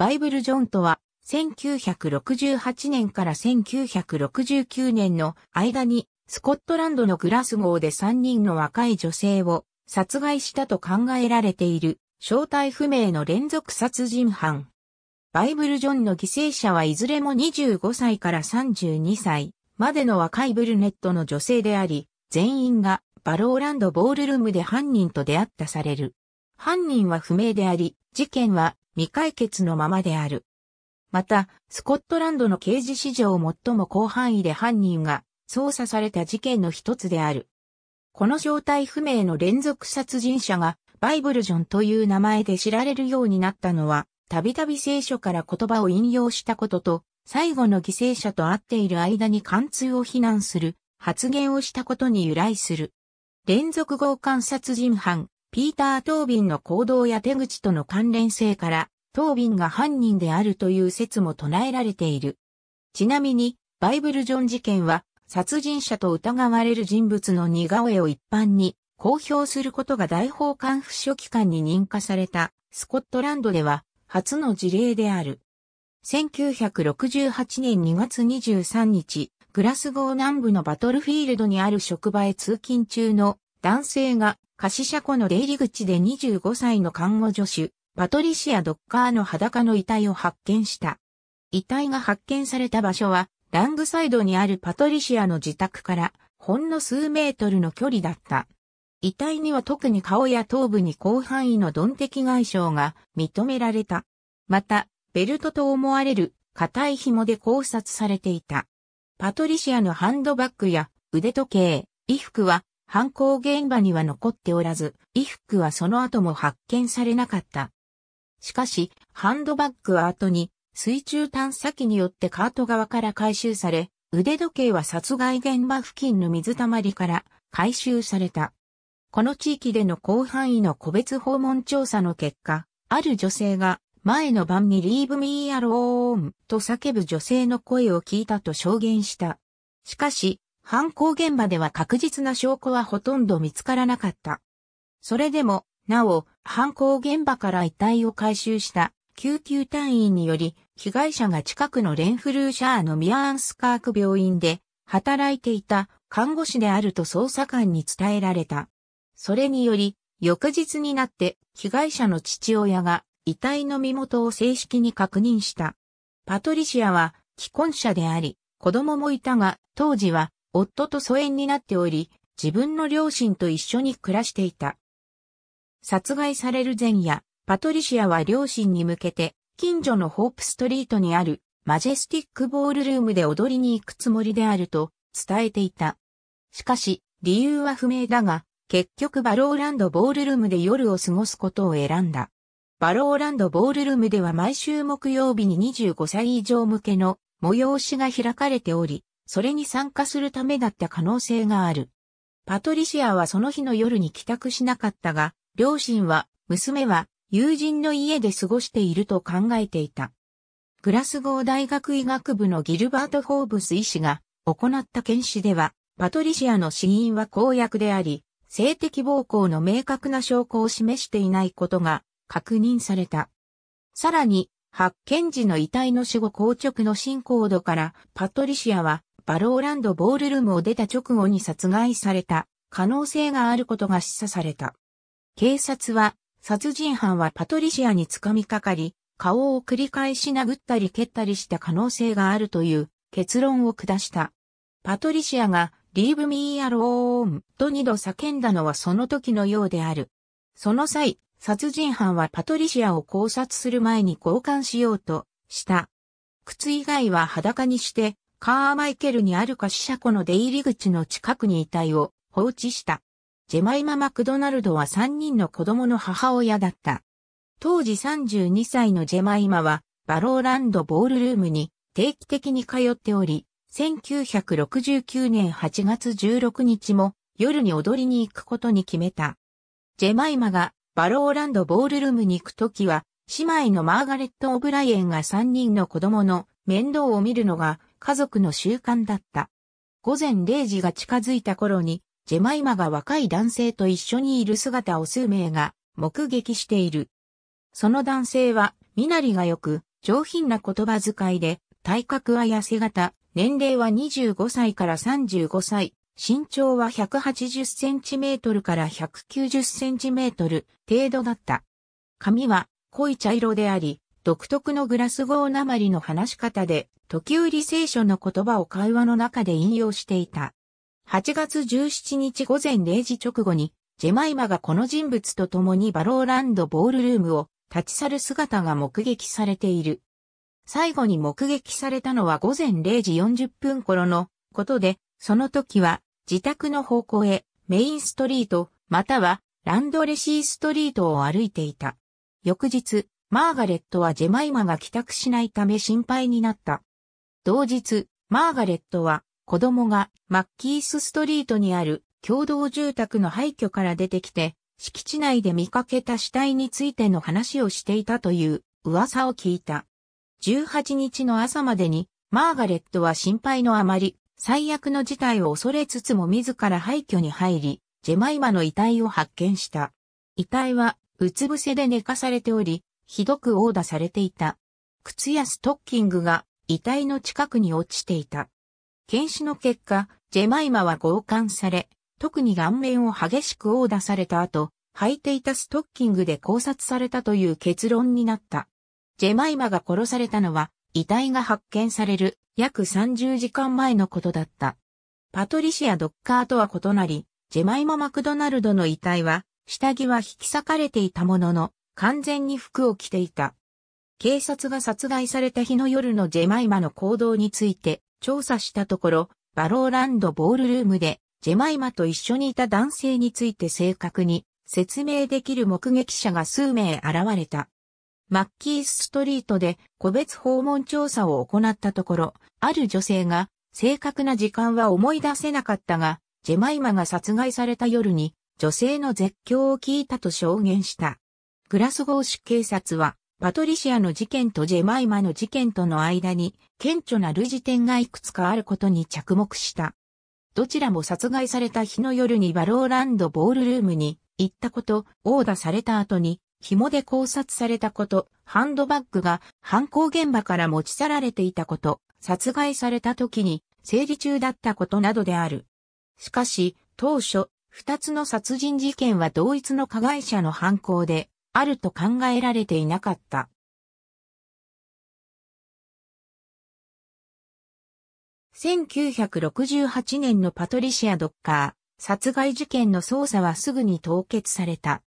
バイブル・ジョンとは、1968年から1969年の間に、スコットランドのグラスゴーで3人の若い女性を殺害したと考えられている、正体不明の連続殺人犯。バイブル・ジョンの犠牲者はいずれも25歳から32歳までの若いブルネットの女性であり、全員がバローランドボールルームで犯人と出会ったされる。犯人は不明であり、事件は未解決のままである。また、スコットランドの刑事史上最も広範囲で犯人が捜査された事件の一つである。この正体不明の連続殺人者がバイブルジョンという名前で知られるようになったのは、たびたび聖書から言葉を引用したことと、最後の犠牲者と会っている間に貫通を非難する発言をしたことに由来する。連続強姦殺人犯ピーター・トービンの行動や手口との関連性から、トービンが犯人であるという説も唱えられている。ちなみに、バイブル・ジョン事件は、殺人者と疑われる人物の似顔絵を一般に公表することが大法官府書記官に認可されたスコットランドでは初の事例である。1968年2月23日、グラスゴー南部のバトルフィールドにある職場へ通勤中の男性が貸車庫の出入り口で25歳の看護助手、パトリシア・ドッカーの裸の遺体を発見した。遺体が発見された場所は、ラングサイドにあるパトリシアの自宅から、ほんの数メートルの距離だった。遺体には特に顔や頭部に広範囲の鈍的外傷が認められた。また、ベルトと思われる硬い紐で考察されていた。パトリシアのハンドバッグや腕時計、衣服は犯行現場には残っておらず、衣服はその後も発見されなかった。しかし、ハンドバッグは後に水中探査機によってカート側から回収され、腕時計は殺害現場付近の水たまりから回収された。この地域での広範囲の個別訪問調査の結果、ある女性が前の晩にリーブミーアローンと叫ぶ女性の声を聞いたと証言した。しかし、犯行現場では確実な証拠はほとんど見つからなかった。それでも、なお、犯行現場から遺体を回収した救急隊員により、被害者が近くのレンフルーシャーのミアンスカーク病院で働いていた看護師であると捜査官に伝えられた。それにより、翌日になって被害者の父親が遺体の身元を正式に確認した。パトリシアは既婚者であり、子供もいたが、当時は夫と疎遠になっており、自分の両親と一緒に暮らしていた。殺害される前夜、パトリシアは両親に向けて、近所のホープストリートにあるマジェスティックボールルームで踊りに行くつもりであると伝えていた。しかし、理由は不明だが、結局バローランドボールルームで夜を過ごすことを選んだ。バローランドボールルームでは毎週木曜日に25歳以上向けの催しが開かれており、それに参加するためだった可能性がある。パトリシアはその日の夜に帰宅しなかったが、両親は、娘は、友人の家で過ごしていると考えていた。グラスゴー大学医学部のギルバート・ホーブス医師が行った検視では、パトリシアの死因は公約であり、性的暴行の明確な証拠を示していないことが確認された。さらに、発見時の遺体の死後硬直の進行度から、パトリシアはバローランドボールルームを出た直後に殺害された可能性があることが示唆された。警察は、殺人犯はパトリシアに掴みかかり、顔を繰り返し殴ったり蹴ったりした可能性があるという結論を下した。パトリシアが、リーブミーアローンと二度叫んだのはその時のようである。その際、殺人犯はパトリシアを考察する前に交換しようとした。靴以外は裸にしてカーマイケルにあるか死者庫の出入り口の近くに遺体を放置した。ジェマイマ・マクドナルドは3人の子供の母親だった。当時32歳のジェマイマはバローランドボールルームに定期的に通っており、1969年8月16日も夜に踊りに行くことに決めた。ジェマイマがバローランドボールルームに行くときは、姉妹のマーガレット・オブライエンが3人の子供の面倒を見るのが家族の習慣だった。午前0時が近づいた頃に、ジェマイマが若い男性と一緒にいる姿を数名が目撃している。その男性は、身なりが良く、上品な言葉遣いで、体格は痩せ型、年齢は25歳から35歳、身長は180センチメートルから190センチメートル程度だった。髪は濃い茶色であり、独特のグラスゴーなまりの話し方で、時折聖書の言葉を会話の中で引用していた。8月17日午前0時直後に、ジェマイマがこの人物と共にバローランドボールルームを立ち去る姿が目撃されている。最後に目撃されたのは午前0時40分頃のことで、その時は自宅の方向へメインストリートまたはランドレシーストリートを歩いていた。翌日、マーガレットはジェマイマが帰宅しないため心配になった。同日、マーガレットは子供がマッキースストリートにある共同住宅の廃墟から出てきて、敷地内で見かけた死体についての話をしていたという噂を聞いた。18日の朝までに、マーガレットは心配のあまり、最悪の事態を恐れつつも自ら廃墟に入り、ジェマイマの遺体を発見した。遺体は、うつ伏せで寝かされており、ひどく殴打されていた。靴やストッキングが遺体の近くに落ちていた。検視の結果、ジェマイマは強姦され、特に顔面を激しく殴打された後、履いていたストッキングで考察されたという結論になった。ジェマイマが殺されたのは、遺体が発見される約30時間前のことだった。パトリシア・ドッカーとは異なり、ジェマイマ・マクドナルドの遺体は、下着は引き裂かれていたものの、完全に服を着ていた。警察が殺害された日の夜のジェマイマの行動について調査したところ、バローランドボールルームでジェマイマと一緒にいた男性について正確に説明できる目撃者が数名現れた。マッキースストリートで個別訪問調査を行ったところ、ある女性が正確な時間は思い出せなかったが、ジェマイマが殺害された夜に女性の絶叫を聞いたと証言した。グラスゴー市警察は、パトリシアの事件とジェマイマの事件との間に、顕著な類似点がいくつかあることに着目した。どちらも殺害された日の夜にバローランドボールルームに行ったこと、殴打された後に紐で考察されたこと、ハンドバッグが犯行現場から持ち去られていたこと、殺害された時に整理中だったことなどである。しかし、当初、二つの殺人事件は同一の加害者の犯行で、あると考えられていなかった。1968年のパトリシア・ドッカー殺害事件の捜査はすぐに凍結された。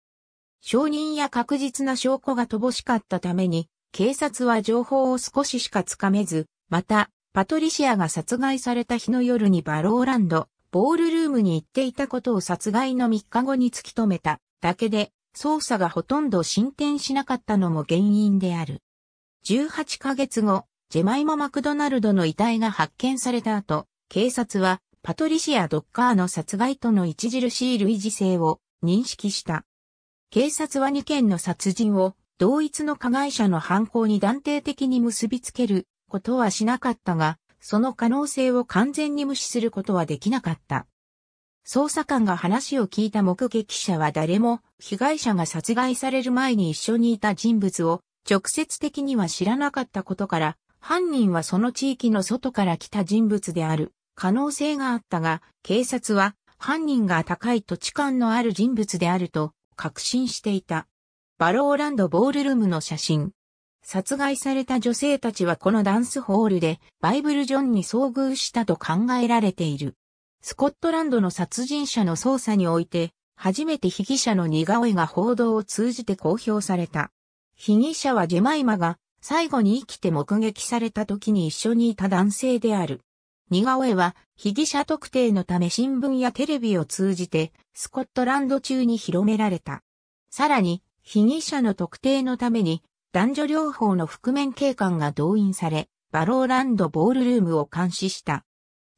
証人や確実な証拠が乏しかったために、警察は情報を少ししかつかめず、また、パトリシアが殺害された日の夜にバローランド、ボールルームに行っていたことを殺害の3日後に突き止めただけで、捜査がほとんど進展しなかったのも原因である。18ヶ月後、ジェマイマ・マクドナルドの遺体が発見された後、警察はパトリシア・ドッカーの殺害との著しい類似性を認識した。警察は2件の殺人を同一の加害者の犯行に断定的に結びつけることはしなかったが、その可能性を完全に無視することはできなかった。捜査官が話を聞いた目撃者は誰も被害者が殺害される前に一緒にいた人物を直接的には知らなかったことから犯人はその地域の外から来た人物である可能性があったが警察は犯人が高い土地感のある人物であると確信していた。バローランドボールルームの写真。殺害された女性たちはこのダンスホールでバイブル・ジョンに遭遇したと考えられている。スコットランドの殺人者の捜査において、初めて被疑者の似顔絵が報道を通じて公表された。被疑者はジェマイマが最後に生きて目撃された時に一緒にいた男性である。似顔絵は被疑者特定のため新聞やテレビを通じてスコットランド中に広められた。さらに被疑者の特定のために男女両方の覆面警官が動員され、バローランドボールルームを監視した。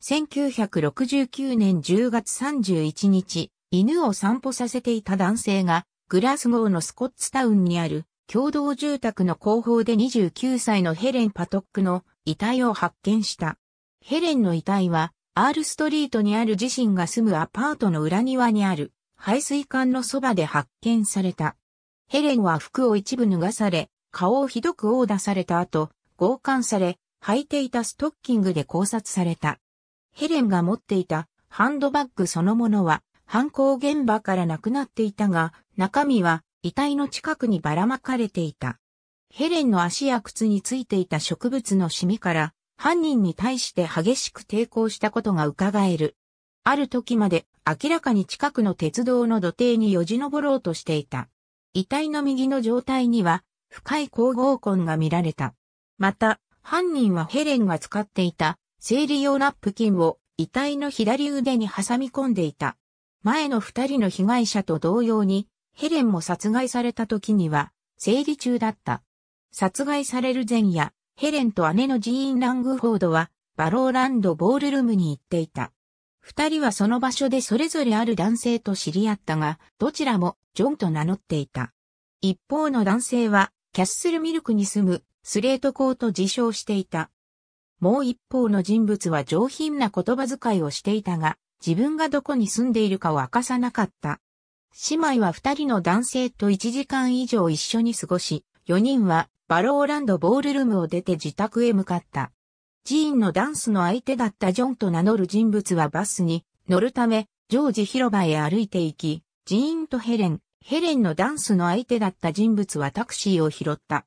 1969年10月31日、犬を散歩させていた男性が、グラスゴーのスコッツタウンにある共同住宅の後方で29歳のヘレン・パトックの遺体を発見した。ヘレンの遺体は、アールストリートにある自身が住むアパートの裏庭にある排水管のそばで発見された。ヘレンは服を一部脱がされ、顔をひどく殴打された後、強姦され、履いていたストッキングで考察された。ヘレンが持っていたハンドバッグそのものは犯行現場からなくなっていたが、中身は遺体の近くにばらまかれていた。ヘレンの足や靴についていた植物のシミから犯人に対して激しく抵抗したことが伺える。ある時まで明らかに近くの鉄道の土手によじ登ろうとしていた。遺体の右の状態には深い光合痕が見られた。また、犯人はヘレンが使っていた生理用ナップキンを遺体の左腕に挟み込んでいた。前の二人の被害者と同様に、ヘレンも殺害された時には、生理中だった。殺害される前夜、ヘレンと姉のジーン・ラングフォードは、バローランドボールルームに行っていた。二人はその場所でそれぞれある男性と知り合ったが、どちらもジョンと名乗っていた。一方の男性は、キャッスルミルクに住むスレートコーと自称していた。もう一方の人物は上品な言葉遣いをしていたが、自分がどこに住んでいるかを明かさなかった。姉妹は二人の男性と一時間以上一緒に過ごし、四人はバローランドボールルームを出て自宅へ向かった。寺院のダンスの相手だったジョンと名乗る人物はバスに乗るため、ジョージ広場へ歩いて行き、寺院とヘレン、ヘレンのダンスの相手だった人物はタクシーを拾った。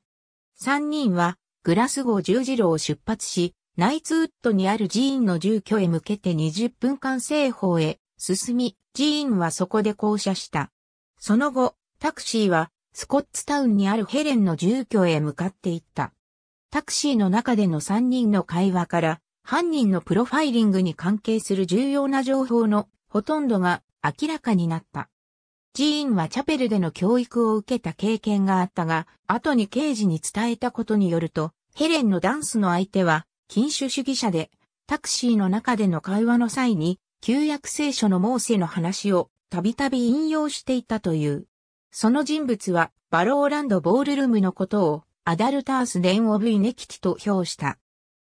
三人はグラスゴー十字路を出発し、ナイツウッドにある寺院の住居へ向けて20分間西方へ進み、寺院はそこで降車した。その後、タクシーはスコッツタウンにあるヘレンの住居へ向かっていった。タクシーの中での3人の会話から、犯人のプロファイリングに関係する重要な情報のほとんどが明らかになった。ジーンはチャペルでの教育を受けた経験があったが、後に刑事に伝えたことによると、ヘレンのダンスの相手は、禁酒主義者で、タクシーの中での会話の際に、旧約聖書のモーセの話を、たびたび引用していたという。その人物は、バローランドボールルームのことを、アダルタース・デン・オブ・イネキティと評した。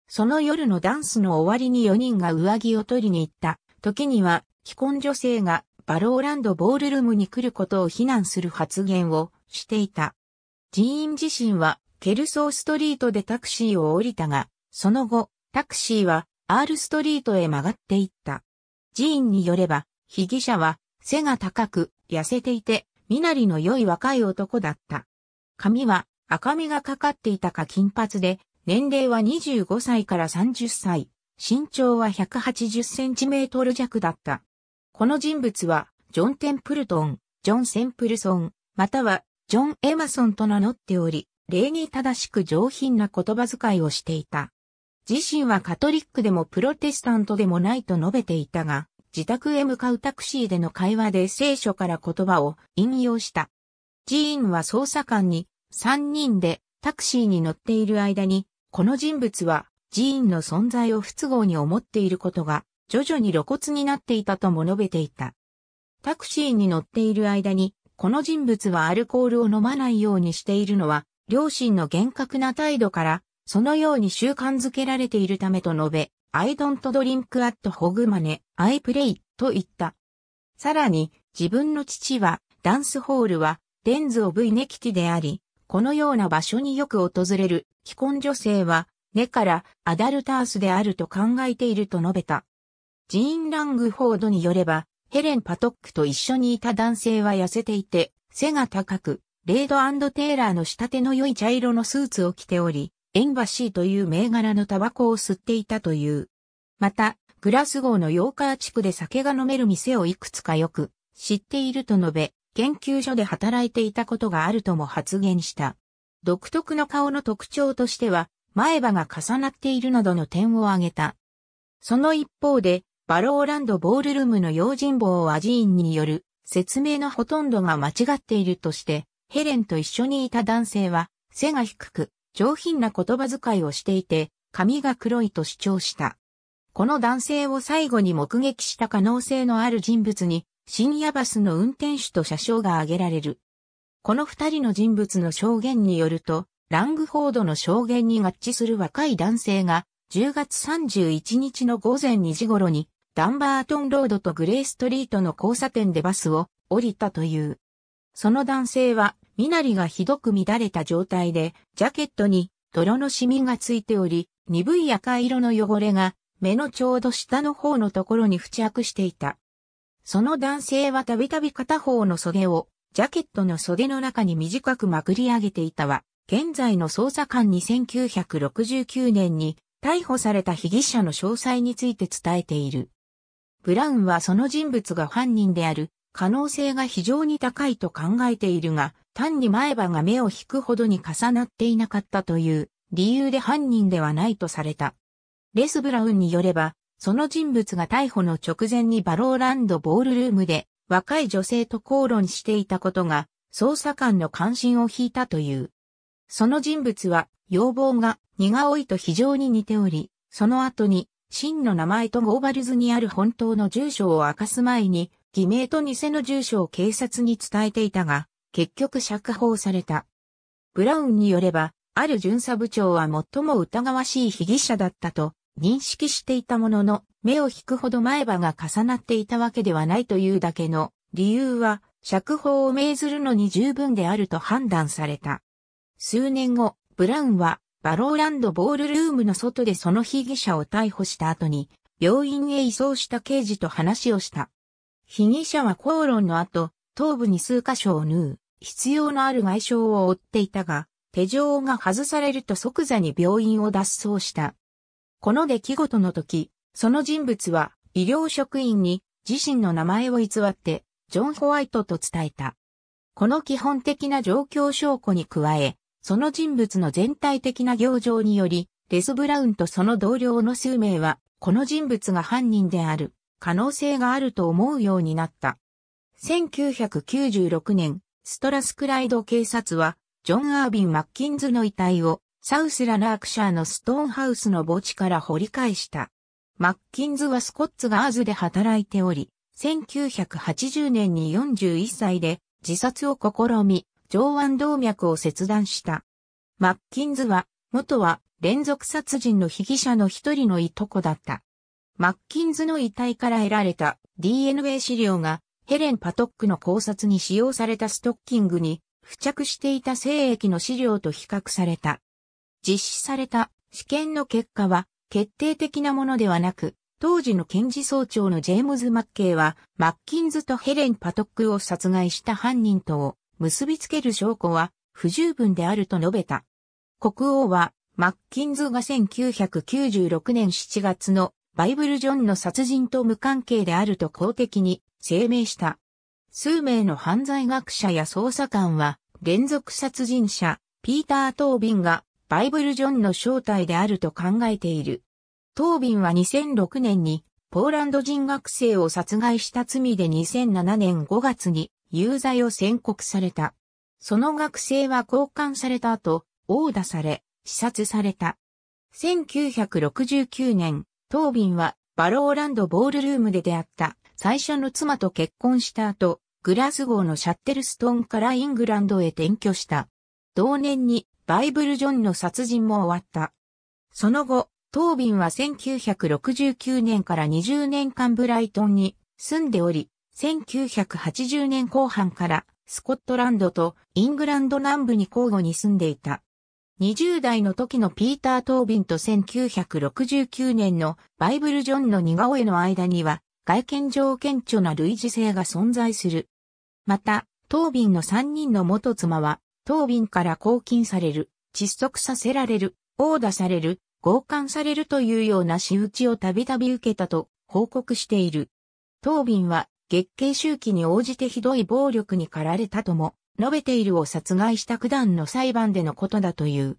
その夜のダンスの終わりに4人が上着を取りに行った。時には、既婚女性がバローランドボールルームに来ることを非難する発言をしていた。人員自身はケルソーストリートでタクシーを降りたが、その後、タクシーは R ストリートへ曲がっていった。寺院によれば、被疑者は背が高く痩せていて、身なりの良い若い男だった。髪は赤みがかかっていたか金髪で、年齢は25歳から30歳、身長は180センチメートル弱だった。この人物は、ジョン・テンプルトン、ジョン・センプルソン、または、ジョン・エマソンと名乗っており、礼儀正しく上品な言葉遣いをしていた。自身はカトリックでもプロテスタントでもないと述べていたが、自宅へ向かうタクシーでの会話で聖書から言葉を引用した。ジーンは捜査官に3人でタクシーに乗っている間に、この人物はジーンの存在を不都合に思っていることが徐々に露骨になっていたとも述べていた。タクシーに乗っている間に、この人物はアルコールを飲まないようにしているのは両親の厳格な態度から、そのように習慣づけられているためと述べ、I don't drink at hog m a n e I play と言った。さらに、自分の父は、ダンスホールは、レンズオブイネキティであり、このような場所によく訪れる既婚女性は、根からアダルタースであると考えていると述べた。ジーン・ラングフォードによれば、ヘレン・パトックと一緒にいた男性は痩せていて、背が高く、レードテイラーの仕立ての良い茶色のスーツを着ており、エンバシーという銘柄のタバコを吸っていたという。また、グラスゴーのヨーカー地区で酒が飲める店をいくつかよく知っていると述べ、研究所で働いていたことがあるとも発言した。独特の顔の特徴としては、前歯が重なっているなどの点を挙げた。その一方で、バローランドボールルームの用心棒をアジーンによる説明のほとんどが間違っているとして、ヘレンと一緒にいた男性は、背が低く、上品な言葉遣いをしていて、髪が黒いと主張した。この男性を最後に目撃した可能性のある人物に、深夜バスの運転手と車掌が挙げられる。この二人の人物の証言によると、ラングフォードの証言に合致する若い男性が、10月31日の午前2時頃に、ダンバートンロードとグレーストリートの交差点でバスを降りたという。その男性は身なりがひどく乱れた状態で、ジャケットに泥のシミがついており、鈍い赤色の汚れが目のちょうど下の方のところに付着していた。その男性はたびたび片方の袖をジャケットの袖の中に短くまくり上げていたわ。現在の捜査官に1969年に逮捕された被疑者の詳細について伝えている。ブラウンはその人物が犯人である可能性が非常に高いと考えているが、単に前歯が目を引くほどに重なっていなかったという理由で犯人ではないとされた。レス・ブラウンによれば、その人物が逮捕の直前にバローランドボールルームで若い女性と口論していたことが捜査官の関心を引いたという。その人物は要望が似顔絵と非常に似ており、その後に真の名前とゴーバルズにある本当の住所を明かす前に偽名と偽の住所を警察に伝えていたが、結局釈放された。ブラウンによれば、ある巡査部長は最も疑わしい被疑者だったと認識していたものの、目を引くほど前歯が重なっていたわけではないというだけの理由は、釈放を命ずるのに十分であると判断された。数年後、ブラウンはバローランドボールルームの外でその被疑者を逮捕した後に、病院へ移送した刑事と話をした。被疑者は口論の後、頭部に数箇所を縫う、必要のある外傷を負っていたが、手錠が外されると即座に病院を脱走した。この出来事の時、その人物は医療職員に自身の名前を偽って、ジョン・ホワイトと伝えた。この基本的な状況証拠に加え、その人物の全体的な行情により、レス・ブラウンとその同僚の数名は、この人物が犯人である、可能性があると思うようになった。1996年、ストラスクライド警察は、ジョン・アービン・マッキンズの遺体を、サウスラ・ナークシャーのストーンハウスの墓地から掘り返した。マッキンズはスコッツガーズで働いており、1980年に41歳で自殺を試み、上腕動脈を切断した。マッキンズは、元は連続殺人の被疑者の一人のいとこだった。マッキンズの遺体から得られた DNA 資料がヘレン・パトックの考察に使用されたストッキングに付着していた精液の資料と比較された。実施された試験の結果は決定的なものではなく、当時の検事総長のジェームズ・マッケイは、マッキンズとヘレン・パトックを殺害した犯人とを結びつける証拠は不十分であると述べた。国王は、マッキンズが1996年7月のバイブル・ジョンの殺人と無関係であると公的に声明した。数名の犯罪学者や捜査官は、連続殺人者、ピーター・トービンが、バイブル・ジョンの正体であると考えている。トービンは2006年に、ポーランド人学生を殺害した罪で2007年5月に、有罪を宣告された。その学生は交換された後、殴打され、視察された。1969年、トービンは、バローランドボールルームで出会った。最初の妻と結婚した後、グラスゴーのシャッテルストンからイングランドへ転居した。同年にバイブル・ジョンの殺人も終わった。その後、トービンは1969年から20年間ブライトンに住んでおり、1980年後半からスコットランドとイングランド南部に交互に住んでいた。20代の時のピーター・トービンと1969年のバイブル・ジョンの似顔絵の間には外見上顕著な類似性が存在する。また、当便の3人の元妻は、当便から拘禁される、窒息させられる、殴打される、強姦されるというような仕打ちをたびたび受けたと報告している。当便は月経周期に応じてひどい暴力に駆られたとも述べているを殺害した九段の裁判でのことだという。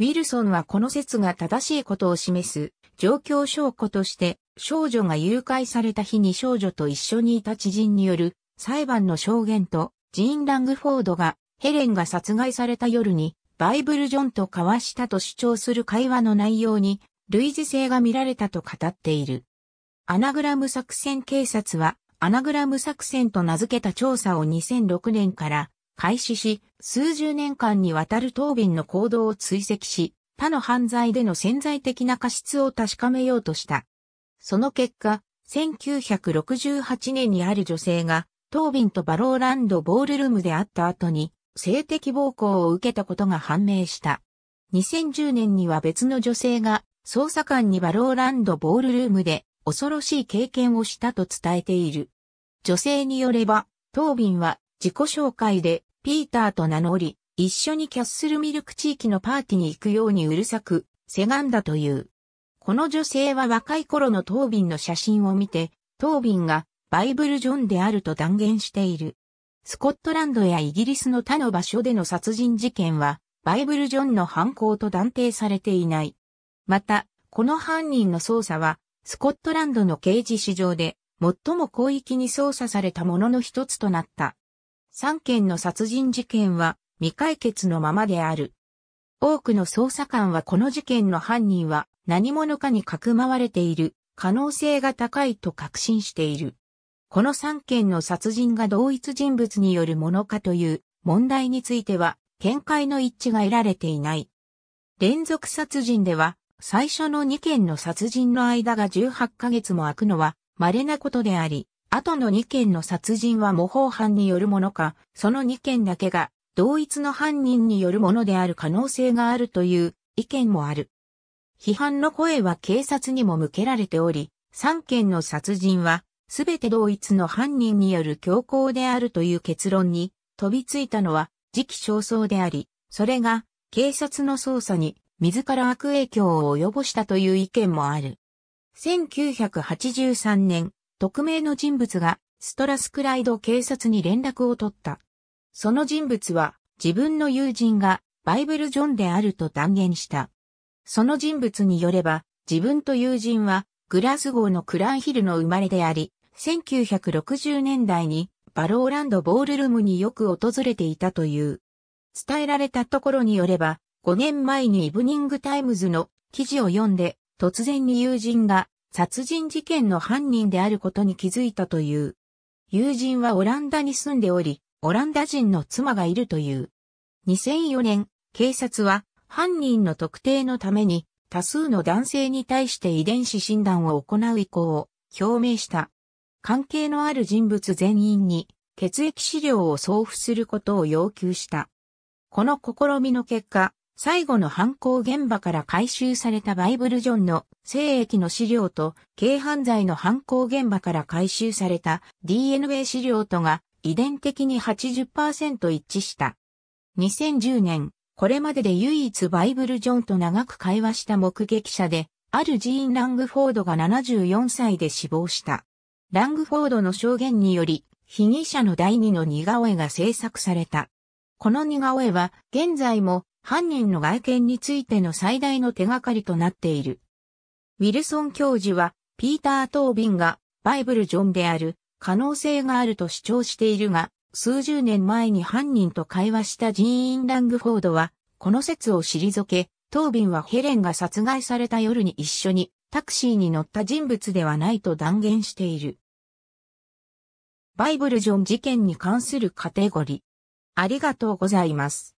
ウィルソンはこの説が正しいことを示す状況証拠として少女が誘拐された日に少女と一緒にいた知人による裁判の証言とジーン・ラングフォードがヘレンが殺害された夜にバイブル・ジョンと交わしたと主張する会話の内容に類似性が見られたと語っている。アナグラム作戦警察はアナグラム作戦と名付けた調査を2006年から開始し、数十年間にわたるビンの行動を追跡し、他の犯罪での潜在的な過失を確かめようとした。その結果、1968年にある女性が、トービンとバローランドボールルームであった後に、性的暴行を受けたことが判明した。2010年には別の女性が、捜査官にバローランドボールルームで、恐ろしい経験をしたと伝えている。女性によれば、トービンは自己紹介でピーターと名乗り、一緒にキャッスルミルク地域のパーティーに行くようにうるさく、せがんだという。この女性は若い頃のトービンの写真を見て、トービンがバイブル・ジョンであると断言している。スコットランドやイギリスの他の場所での殺人事件は、バイブル・ジョンの犯行と断定されていない。また、この犯人の捜査は、スコットランドの刑事史上で、最も広域に捜査されたものの一つとなった。3件の殺人事件は未解決のままである。多くの捜査官はこの事件の犯人は何者かにかくまわれている可能性が高いと確信している。この3件の殺人が同一人物によるものかという問題については見解の一致が得られていない。連続殺人では最初の2件の殺人の間が18ヶ月も空くのは稀なことであり、後の2件の殺人は模倣犯によるものか、その2件だけが同一の犯人によるものである可能性があるという意見もある。批判の声は警察にも向けられており、3件の殺人はすべて同一の犯人による強行であるという結論に飛びついたのは時期尚早であり、それが警察の捜査に自ら悪影響を及ぼしたという意見もある。1983年、匿名の人物がストラスクライド警察に連絡を取った。その人物は自分の友人がバイブル・ジョンであると断言した。その人物によれば自分と友人はグラスゴーのクランヒルの生まれであり、1960年代にバローランドボールルームによく訪れていたという。伝えられたところによれば、5年前にイブニングタイムズの記事を読んで、突然に友人が殺人事件の犯人であることに気づいたという。友人はオランダに住んでおり、オランダ人の妻がいるという。2004年、警察は犯人の特定のために多数の男性に対して遺伝子診断を行う意向を表明した。関係のある人物全員に血液資料を送付することを要求した。この試みの結果、最後の犯行現場から回収されたバイブル・ジョンの精液の資料と、軽犯罪の犯行現場から回収された DNA 資料とが遺伝的に80%一致した。2010年、これまでで唯一バイブル・ジョンと長く会話した目撃者で、あるジーン・ラングフォードが74歳で死亡した。ラングフォードの証言により、被疑者の第二の似顔絵が制作された。この似顔絵は現在も犯人の外見についての最大の手がかりとなっている。ウィルソン教授は、ピーター・トービンが、バイブル・ジョンである、可能性があると主張しているが、数十年前に犯人と会話したジーン・ラングフォードは、この説を退け、トービンはヘレンが殺害された夜に一緒にタクシーに乗った人物ではないと断言している。バイブル・ジョン事件に関するカテゴリー。ありがとうございます。